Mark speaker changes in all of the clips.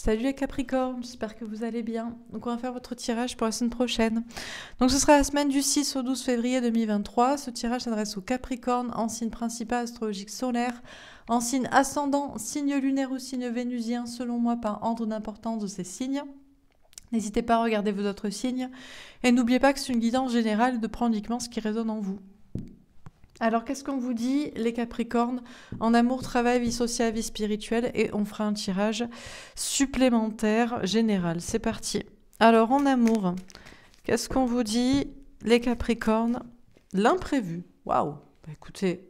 Speaker 1: Salut les Capricornes, j'espère que vous allez bien. Donc on va faire votre tirage pour la semaine prochaine. Donc ce sera la semaine du 6 au 12 février 2023. Ce tirage s'adresse aux Capricornes en signe principal astrologique solaire, en signe ascendant, signe lunaire ou signe vénusien, selon moi par ordre d'importance de ces signes. N'hésitez pas à regarder vos autres signes et n'oubliez pas que c'est une guidance générale de prendre uniquement ce qui résonne en vous. Alors, qu'est-ce qu'on vous dit, les Capricornes, en amour, travail, vie sociale, vie spirituelle Et on fera un tirage supplémentaire général. C'est parti. Alors, en amour, qu'est-ce qu'on vous dit, les Capricornes L'imprévu. Waouh bah, Écoutez,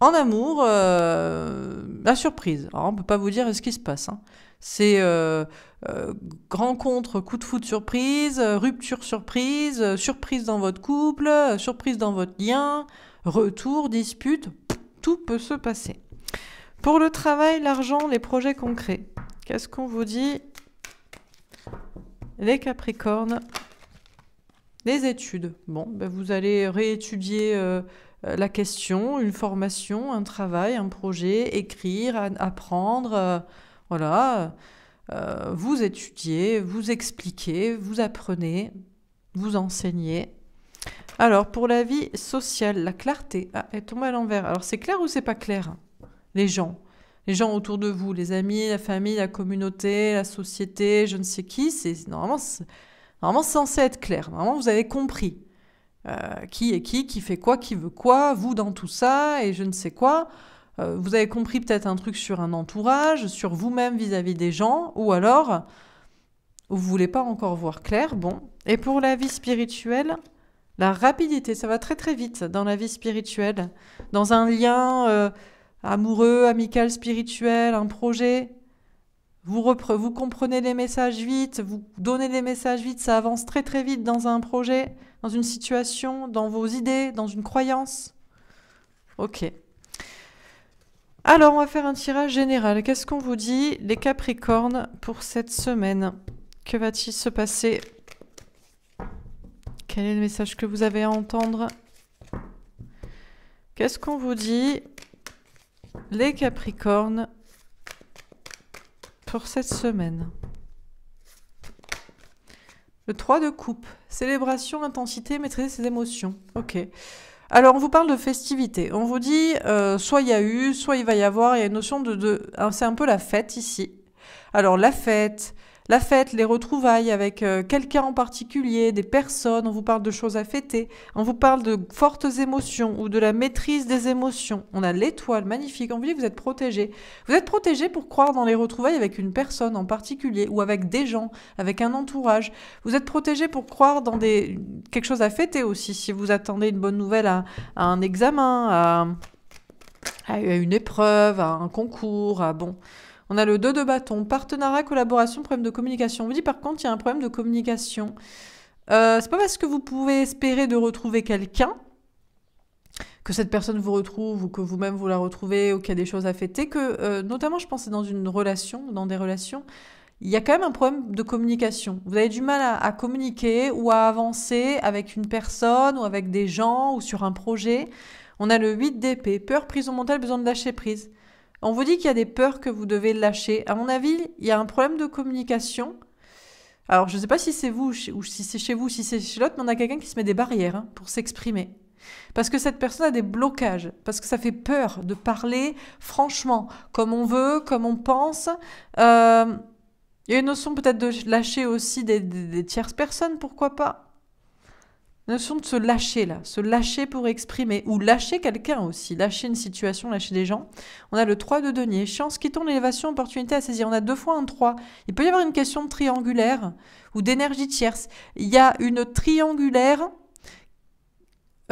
Speaker 1: en amour, euh, la surprise. Alors, on ne peut pas vous dire ce qui se passe. Hein. C'est euh, euh, rencontre, coup de foudre surprise, rupture surprise, surprise dans votre couple, surprise dans votre lien. Retour, dispute, tout peut se passer. Pour le travail, l'argent, les projets concrets. Qu'est-ce qu'on vous dit Les Capricornes, les études. Bon, ben, vous allez réétudier euh, la question, une formation, un travail, un projet, écrire, apprendre, euh, voilà. Euh, vous étudiez, vous expliquez, vous apprenez, vous enseignez. Alors, pour la vie sociale, la clarté. Ah, elle tombe à l'envers. Alors, c'est clair ou c'est pas clair hein, Les gens. Les gens autour de vous, les amis, la famille, la communauté, la société, je ne sais qui. C'est normalement, censé être clair. Normalement, vous avez compris. Euh, qui est qui, qui fait quoi, qui veut quoi, vous dans tout ça, et je ne sais quoi. Euh, vous avez compris peut-être un truc sur un entourage, sur vous-même vis-à-vis des gens, ou alors vous voulez pas encore voir clair. Bon, et pour la vie spirituelle, la rapidité, ça va très très vite dans la vie spirituelle, dans un lien euh, amoureux, amical, spirituel, un projet. Vous, vous comprenez les messages vite, vous donnez les messages vite, ça avance très très vite dans un projet, dans une situation, dans vos idées, dans une croyance. Ok. Alors, on va faire un tirage général. Qu'est-ce qu'on vous dit, les Capricornes, pour cette semaine Que va-t-il se passer quel est le message que vous avez à entendre Qu'est-ce qu'on vous dit les Capricornes pour cette semaine Le 3 de coupe, célébration, intensité, maîtriser ses émotions. Ok. Alors, on vous parle de festivité. On vous dit, euh, soit il y a eu, soit il va y avoir. Il y a une notion de... de... C'est un peu la fête ici. Alors, la fête, la fête, les retrouvailles avec euh, quelqu'un en particulier, des personnes, on vous parle de choses à fêter, on vous parle de fortes émotions ou de la maîtrise des émotions. On a l'étoile, magnifique, on vous dit vous êtes protégé. Vous êtes protégé pour croire dans les retrouvailles avec une personne en particulier ou avec des gens, avec un entourage. Vous êtes protégé pour croire dans des... quelque chose à fêter aussi, si vous attendez une bonne nouvelle à, un examen, à à une épreuve, à un concours, à bon. On a le 2 de bâton. Partenariat, collaboration, problème de communication. On vous dit par contre, il y a un problème de communication. Euh, c'est pas parce que vous pouvez espérer de retrouver quelqu'un que cette personne vous retrouve ou que vous-même vous la retrouvez ou qu'il y a des choses à fêter, que euh, notamment je pensais dans une relation, dans des relations, il y a quand même un problème de communication. Vous avez du mal à, à communiquer ou à avancer avec une personne ou avec des gens ou sur un projet. On a le 8 d'épée, peur, prison mentale, besoin de lâcher prise. On vous dit qu'il y a des peurs que vous devez lâcher. À mon avis, il y a un problème de communication. Alors, je ne sais pas si c'est vous ou si c'est chez vous, si c'est chez l'autre, mais on a quelqu'un qui se met des barrières hein, pour s'exprimer. Parce que cette personne a des blocages, parce que ça fait peur de parler franchement, comme on veut, comme on pense. Euh, il y a une notion peut-être de lâcher aussi des tierces personnes, pourquoi pas notion de se lâcher là, se lâcher pour exprimer, ou lâcher quelqu'un aussi, lâcher une situation, lâcher des gens. On a le 3 de denier, chance qui tourne, élévation, opportunité à saisir. On a deux fois un 3. Il peut y avoir une question de triangulaire ou d'énergie tierce. Il y a une triangulaire.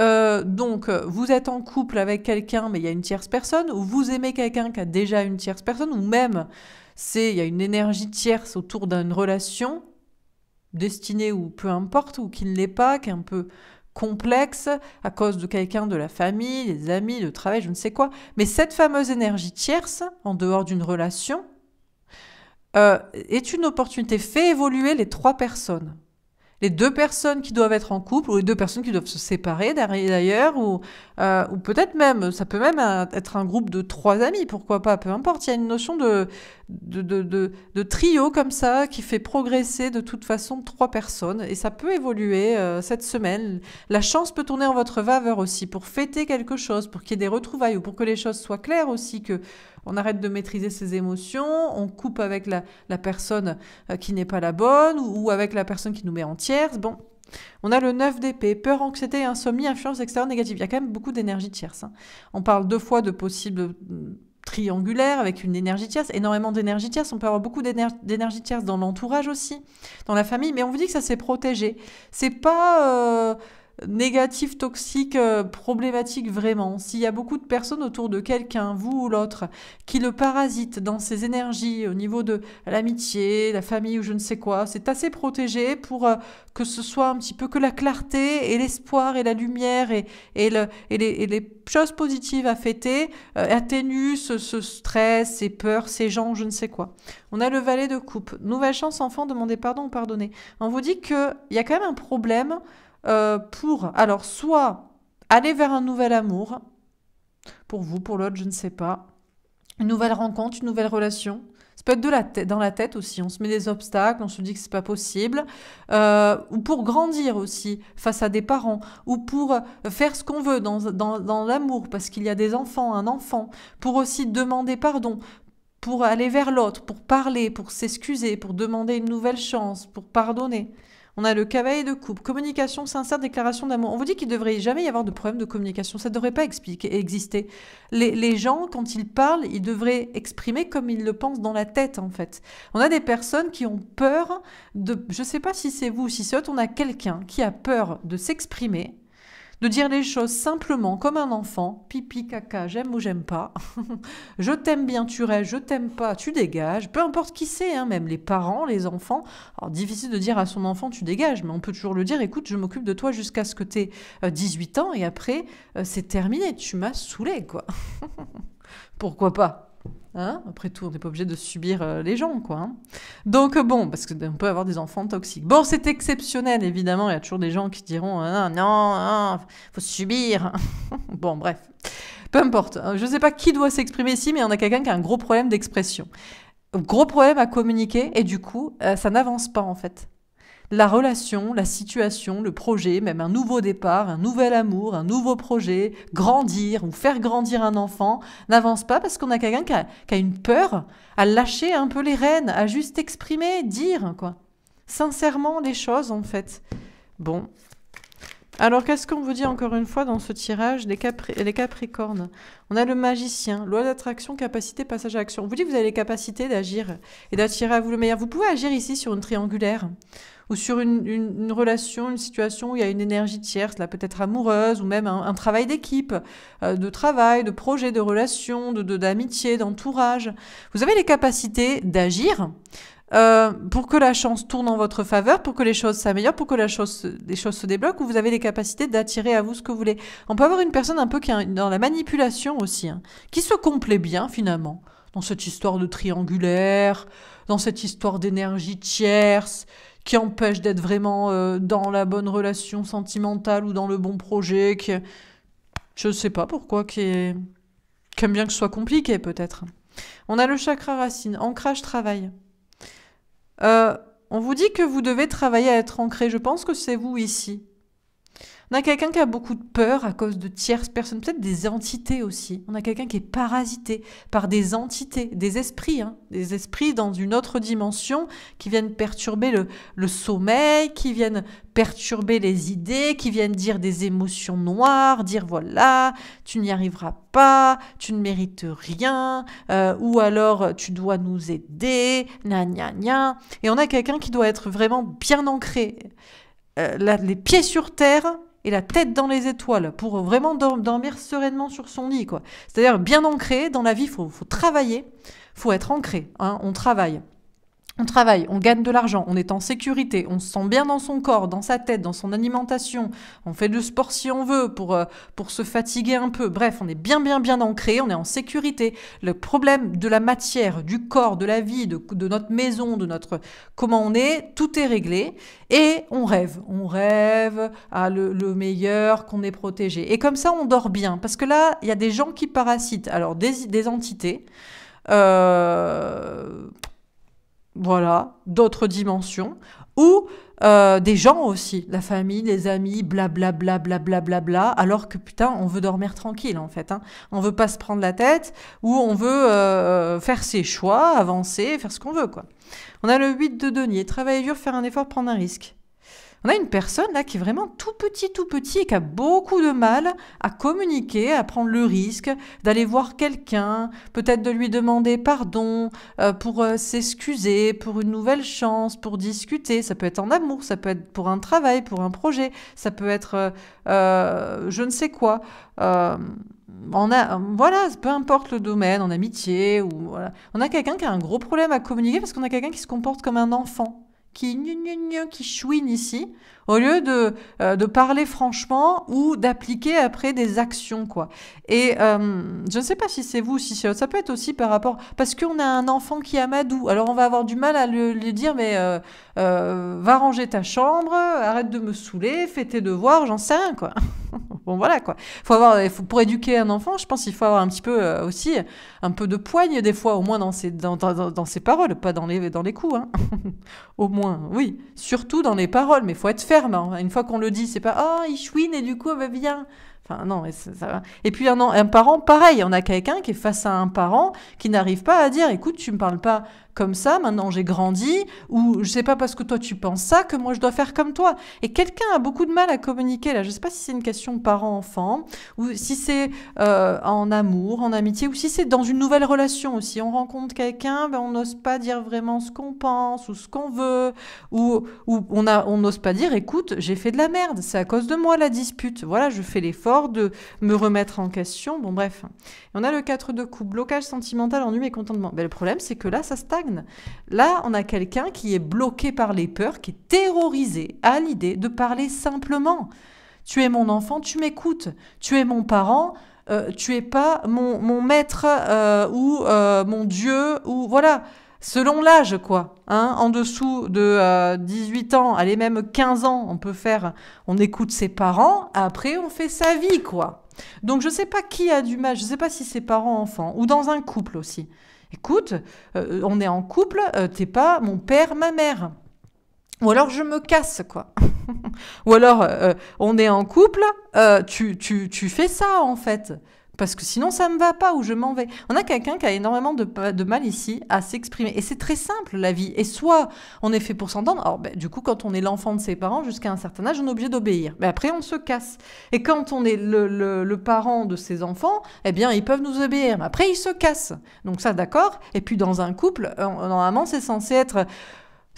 Speaker 1: Euh, donc, vous êtes en couple avec quelqu'un, mais il y a une tierce personne, ou vous aimez quelqu'un qui a déjà une tierce personne, ou même c'est il y a une énergie tierce autour d'une relation destiné ou peu importe, ou qui ne l'est pas, qui est un peu complexe à cause de quelqu'un de la famille, des amis, de travail, je ne sais quoi. Mais cette fameuse énergie tierce, en dehors d'une relation, euh, est une opportunité. Fait évoluer les trois personnes les deux personnes qui doivent être en couple ou les deux personnes qui doivent se séparer d'ailleurs ou, euh, ou peut-être même ça peut même être un groupe de trois amis pourquoi pas peu importe il y a une notion de de, de, trio comme ça qui fait progresser de toute façon trois personnes et ça peut évoluer euh, cette semaine la chance peut tourner en votre faveur aussi pour fêter quelque chose pour qu'il y ait des retrouvailles ou pour que les choses soient claires aussi que on arrête de maîtriser ses émotions, on coupe avec la, personne euh, qui n'est pas la bonne ou, avec la personne qui nous met en tierce. Bon, on a le 9 d'épée, peur, anxiété, insomnie, influence extérieure négative. Il y a quand même beaucoup d'énergie tierce. Hein. On parle deux fois de possibles mm, triangulaire avec une énergie tierce, énormément d'énergie tierce. On peut avoir beaucoup d'énergie tierce dans l'entourage aussi, dans la famille, mais on vous dit que ça s'est protégé. C'est pas. Euh, négatif, toxique, euh, problématique vraiment. S'il y a beaucoup de personnes autour de quelqu'un, vous ou l'autre, qui le parasite dans ses énergies au niveau de l'amitié, la famille ou je ne sais quoi, c'est assez protégé pour euh, que ce soit un petit peu que la clarté et l'espoir et la lumière et, les, choses positives à fêter euh, atténuent ce, stress, ces peurs, ces gens, je ne sais quoi. On a le valet de coupe. Nouvelle chance enfant, demandez pardon ou pardonnez. On vous dit qu'il y a quand même un problème euh, pour, alors, soit aller vers un nouvel amour, pour vous, pour l'autre, je ne sais pas, une nouvelle rencontre, une nouvelle relation. Ça peut être de la dans la tête aussi. On se met des obstacles, on se dit que c'est pas possible. Euh, ou pour grandir aussi face à des parents. Ou pour faire ce qu'on veut dans, dans l'amour parce qu'il y a des enfants, un enfant. Pour aussi demander pardon. Pour aller vers l'autre, pour parler, pour s'excuser, pour demander une nouvelle chance, pour pardonner. On a le cavalier de coupe, communication sincère, déclaration d'amour. On vous dit qu'il ne devrait jamais y avoir de problème de communication. Ça ne devrait pas exister. Les, les, gens, quand ils parlent, ils devraient exprimer comme ils le pensent dans la tête, en fait. On a des personnes qui ont peur de... Je ne sais pas si c'est vous ou si c'est autre, on a quelqu'un qui a peur de s'exprimer de dire les choses simplement comme un enfant, pipi, caca, j'aime ou j'aime pas, je t'aime bien, tu rêves, je t'aime pas, tu dégages, peu importe qui c'est, hein, même les parents, les enfants. Alors difficile de dire à son enfant tu dégages, mais on peut toujours le dire, écoute, je m'occupe de toi jusqu'à ce que tu aies 18 ans et après euh, c'est terminé, tu m'as saoulé quoi. Pourquoi pas Hein? Après tout, on n'est pas obligé de subir euh, les gens, quoi. Hein. Donc euh, bon, parce qu'on peut avoir des enfants toxiques. Bon, c'est exceptionnel, évidemment. Il y a toujours des gens qui diront euh, non, non, hein, faut subir. bon, bref, peu importe. Je ne sais pas qui doit s'exprimer ici, mais on a quelqu'un qui a un gros problème d'expression, gros problème à communiquer, et du coup, ça n'avance pas en fait la relation, la situation, le projet, même un nouveau départ, un nouvel amour, un nouveau projet, grandir ou faire grandir un enfant, n'avance pas parce qu'on a quelqu'un qui a, une peur à lâcher un peu les rênes, à juste exprimer, dire, quoi. Sincèrement, les choses, en fait. Bon. Alors, qu'est-ce qu'on vous dit encore une fois dans ce tirage des les Capricornes On a le magicien, loi d'attraction, capacité, passage à action. On vous dit que vous avez les capacités d'agir et d'attirer à vous le meilleur. Vous pouvez agir ici sur une triangulaire ou sur une, relation, une situation où il y a une énergie tierce, là peut-être amoureuse, ou même un, travail d'équipe, euh, de travail, de projet, de relation, d'amitié, de, d'amitié, d'entourage. Vous avez les capacités d'agir. Euh, pour que la chance tourne en votre faveur, pour que les choses s'améliorent, pour que la chose, les choses se débloquent, ou vous avez les capacités d'attirer à vous ce que vous voulez. On peut avoir une personne un peu qui est dans la manipulation aussi, hein, qui se complaît bien finalement dans cette histoire de triangulaire, dans cette histoire d'énergie tierce qui empêche d'être vraiment euh, dans la bonne relation sentimentale ou dans le bon projet, Je ne sais pas pourquoi, qui, bien que ce soit compliqué peut-être. On a le chakra racine, ancrage travail. Euh, on vous dit que vous devez travailler à être ancré. Je pense que c'est vous ici. On a quelqu'un qui a beaucoup de peur à cause de tierces personnes, peut-être des entités aussi. On a quelqu'un qui est parasité par des entités, des esprits, hein. des esprits dans une autre dimension qui viennent perturber le, sommeil, qui viennent perturber les idées, qui viennent dire des émotions noires, dire voilà, tu n'y arriveras pas, tu ne mérites rien, euh, ou alors tu dois nous aider, na gna Et on a quelqu'un qui doit être vraiment bien ancré. Euh, les pieds sur terre, et la tête dans les étoiles pour vraiment dormir sereinement sur son lit. C'est-à-dire bien ancré dans la vie, il faut, faut, travailler, faut être ancré, hein, on travaille on travaille, on gagne de l'argent, on est en sécurité, on se sent bien dans son corps, dans sa tête, dans son alimentation, on fait du sport si on veut pour, euh, pour se fatiguer un peu. Bref, on est bien, bien, bien ancré, on est en sécurité. Le problème de la matière, du corps, de la vie, de, notre maison, de notre comment on est, tout est réglé et on rêve. On rêve à le, meilleur, qu'on est protégé. Et comme ça, on dort bien. Parce que là, il y a des gens qui parasitent. Alors, des, des entités. Euh voilà, d'autres dimensions, ou euh, des gens aussi, la famille, les amis, blablabla, blablabla, bla, bla, bla, alors que putain, on veut dormir tranquille en fait, hein. on veut pas se prendre la tête, ou on veut euh, faire ses choix, avancer, faire ce qu'on veut quoi. On a le 8 de denier, travailler dur, faire un effort, prendre un risque. On a une personne là qui est vraiment tout petit, tout petit et qui a beaucoup de mal à communiquer, à prendre le risque d'aller voir quelqu'un, peut-être de lui demander pardon, euh, pour euh, s'excuser, pour une nouvelle chance, pour discuter. Ça peut être en amour, ça peut être pour un travail, pour un projet, ça peut être euh, je ne sais quoi. on a, voilà, peu importe le domaine, en amitié, ou On a quelqu'un qui a un gros problème à communiquer parce qu'on a quelqu'un qui se comporte comme un enfant qui, gnou, gnou, gnou, qui chouine ici, au lieu de, euh, de parler franchement ou d'appliquer après des actions, quoi. Et euh, je ne sais pas si c'est vous, si c'est ça peut être aussi par rapport, parce qu'on a un enfant qui amadou, alors on va avoir du mal à lui, dire, mais euh, va ranger ta chambre, arrête de me saouler, fais tes devoirs, j'en sais rien, quoi. bon voilà quoi. Faut avoir, faut, pour éduquer un enfant, je pense qu'il faut avoir un petit peu aussi un peu de poigne des fois, au moins dans ses, dans, dans, ses paroles, pas dans les, dans les coups. Hein. au moins, oui. Surtout dans les paroles, mais faut être ferme Hein. Une fois qu'on le dit, c'est pas oh, il chouine et du coup, va bien non, ça, Et puis un, parent, pareil, on a quelqu'un qui est face à un parent qui n'arrive pas à dire écoute, tu me parles pas comme ça, maintenant j'ai grandi, ou je sais pas parce que toi tu penses ça que moi je dois faire comme toi. Et quelqu'un a beaucoup de mal à communiquer là. Je sais pas si c'est une question parent-enfant, ou si c'est euh, en amour, en amitié, ou si c'est dans une nouvelle relation aussi. On rencontre quelqu'un, ben, on n'ose pas dire vraiment ce qu'on pense ou ce qu'on veut, ou, on n'ose on pas dire écoute, j'ai fait de la merde, c'est à cause de moi la dispute. Voilà, je fais l'effort de me remettre en question. Bon, bref. on a le 4 de coups, blocage sentimental, ennui et contentement. Ben, le problème, c'est que là, ça stagne. Là, on a quelqu'un qui est bloqué par les peurs, qui est terrorisé à l'idée de parler simplement. Tu es mon enfant, tu m'écoutes. Tu es mon parent, euh, tu es pas mon, maître euh, ou euh, mon Dieu ou voilà. Selon l'âge, quoi. Hein, en dessous de 18 euh, ans, allez même 15 ans, on peut faire, on écoute ses parents, après on fait sa vie, quoi. Donc je ne sais pas qui a du mal, je ne sais pas si c'est parents-enfants, ou dans un couple aussi. Écoute, euh, on est en couple, euh, t'es pas mon père, ma mère. Ou alors je me casse, quoi. ou alors on est en couple, tu, tu fais ça, en fait parce que sinon ça me va pas ou je m'en vais. On a quelqu'un qui a énormément de, de mal ici à s'exprimer. Et c'est très simple la vie. Et soit on est fait pour s'entendre, alors ben, du coup quand on est l'enfant de ses parents jusqu'à un certain âge, on est obligé d'obéir. Mais après on se casse. Et quand on est le, le, parent de ses enfants, eh bien ils peuvent nous obéir. Mais après ils se cassent. Donc ça d'accord. Et puis dans un couple, euh, normalement c'est censé être...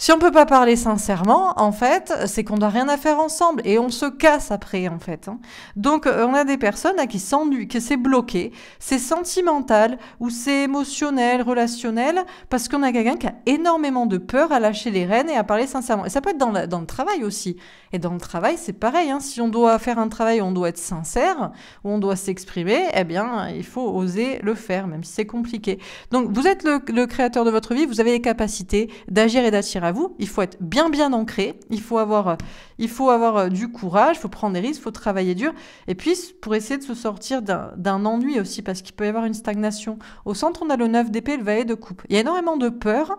Speaker 1: Si on peut pas parler sincèrement, en fait, c'est qu'on n'a rien à faire ensemble et on se casse après, en fait. Hein. Donc, euh, on a des personnes à qui s'ennuient, que c'est bloqué, c'est sentimental ou c'est émotionnel, relationnel, parce qu'on a quelqu'un qui a énormément de peur à lâcher les rênes et à parler sincèrement. Et ça peut être dans, le travail aussi. Et dans le travail, c'est pareil. Hein. Si on doit faire un travail, on doit être sincère, où on doit s'exprimer, eh bien, il faut oser le faire, même si c'est compliqué. Donc, vous êtes le créateur de votre vie, vous avez les capacités d'agir et d'attirer vous, il faut être bien bien ancré, il faut avoir, euh, il faut avoir euh, du courage, il faut prendre des risques, il faut travailler dur, et puis pour essayer de se sortir d'un ennui aussi, parce qu'il peut y avoir une stagnation. Au centre, on a le 9 d'épée le valet de coupe. Il y a énormément de peur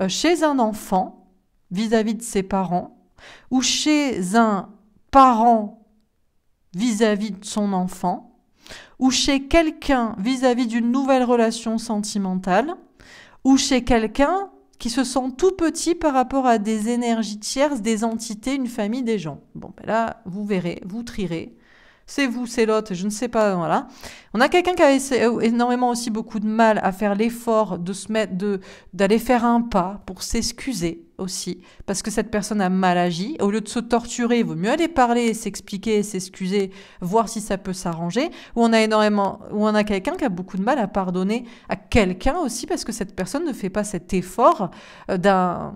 Speaker 1: euh, chez un enfant vis-à-vis de ses parents, ou chez un parent vis à -vis de son enfant, ou chez quelqu'un vis-à-vis d'une nouvelle relation sentimentale, ou chez quelqu'un qui se sent tout petit par rapport à des énergies tierces, des entités, une famille, des gens. Bon, ben là, vous verrez, vous trierez c'est vous, c'est l'autre, je ne sais pas, voilà. On a quelqu'un qui a euh, énormément aussi beaucoup de mal à faire l'effort de se mettre, de d'aller faire un pas pour s'excuser aussi, parce que cette personne a mal agi. Au lieu de se torturer, il vaut mieux aller parler, s'expliquer, s'excuser, voir si ça peut s'arranger. Ou on a énormément, ou on a quelqu'un qui a beaucoup de mal à pardonner à quelqu'un aussi, parce que cette personne ne fait pas cet effort euh, d'un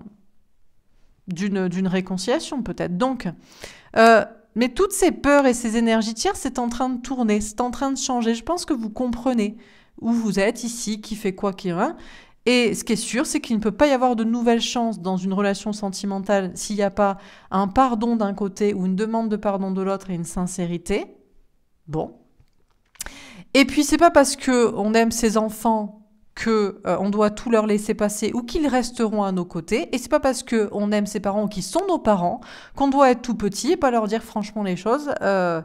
Speaker 1: d'une réconciliation peut-être. Donc euh, mais toutes ces peurs et ces énergies tiers, c'est en train de tourner, c'est en train de changer. Je pense que vous comprenez où vous êtes ici, qui fait quoi, qui va. Et ce qui est sûr, c'est qu'il ne peut pas y avoir de nouvelles chances dans une relation sentimentale s'il n'y a pas un pardon d'un côté ou une demande de pardon de l'autre et une sincérité. Bon. Et puis c'est pas parce qu'on aime ses enfants qu'on euh, doit tout leur laisser passer ou qu'ils resteront à nos côtés. Et c'est pas parce que on aime ses parents ou qu'ils sont nos parents qu'on doit être tout petit et pas leur dire franchement les choses euh,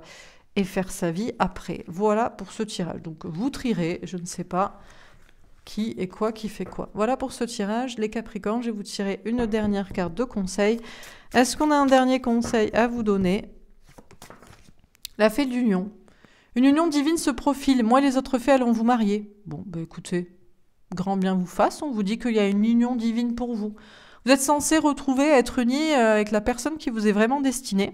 Speaker 1: et faire sa vie après. Voilà pour ce tirage. Donc vous trierez, je ne sais pas qui et quoi qui fait quoi. Voilà pour ce tirage, les Capricornes. Je vais vous tirer une dernière carte de conseil. Est-ce qu'on a un dernier conseil à vous donner La fée d'union. Une union divine se profile. Moi et les autres fées allons vous marier. Bon, bah écoutez, grand bien vous fasse, on vous dit qu'il y a une union divine pour vous. Vous êtes censé retrouver, être unis euh, avec la personne qui vous est vraiment destinée.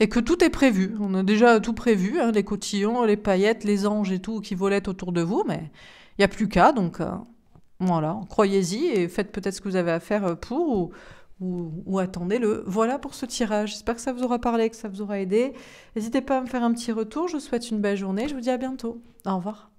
Speaker 1: Et que tout est prévu. On a déjà tout prévu, hein, les cotillons, les paillettes, les anges et tout qui volaient autour de vous, mais il n'y a plus qu'à, donc euh, voilà, croyez-y et faites peut-être ce que vous avez à faire euh, pour ou, ou attendez-le. Voilà pour ce tirage. J'espère que ça vous aura parlé, que ça vous aura aidé. N'hésitez pas à me faire un petit retour. Je vous souhaite une belle journée. Je vous dis à bientôt. Au revoir.